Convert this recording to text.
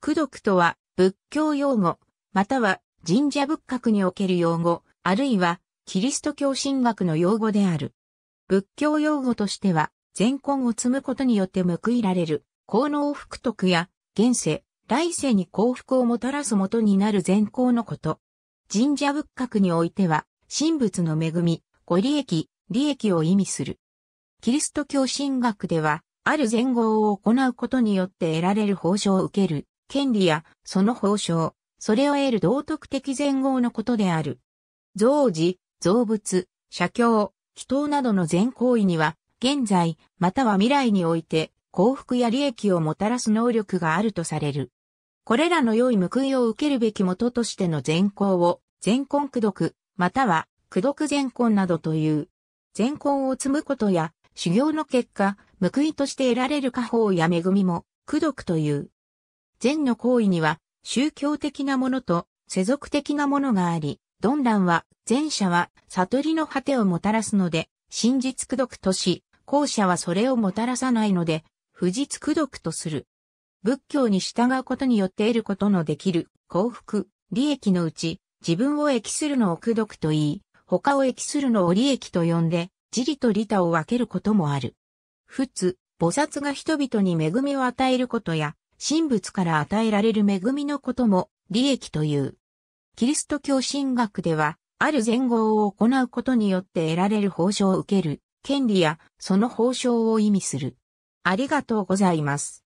苦読とは仏教用語、または神社仏閣における用語、あるいはキリスト教神学の用語である。仏教用語としては、善根を積むことによって報いられる、効能福徳や、現世、来世に幸福をもたらすもとになる善行のこと。神社仏閣においては、神仏の恵み、ご利益、利益を意味する。キリスト教神学では、ある善行を行うことによって得られる報奨を受ける権利やその報奨、それを得る道徳的前後のことである。造事、造物、写経、祈祷などの善行為には、現在、または未来において、幸福や利益をもたらす能力があるとされる。これらの良い報いを受けるべき元としての善行を、善根苦読、または、苦読善根などという。善根を積むことや、修行の結果、報いとして得られる家宝や恵みも、苦読という。善の行為には宗教的なものと世俗的なものがあり、ラ乱は、前者は悟りの果てをもたらすので、真実どくとし、後者はそれをもたらさないので、不実どくとする。仏教に従うことによって得ることのできる幸福、利益のうち、自分を益するのをどくと言い、他を益するのを利益と呼んで、自利と利他を分けることもある。仏菩薩が人々に恵みを与えることや、神仏から与えられる恵みのことも利益という。キリスト教神学では、ある前後を行うことによって得られる報奨を受ける、権利やその報奨を意味する。ありがとうございます。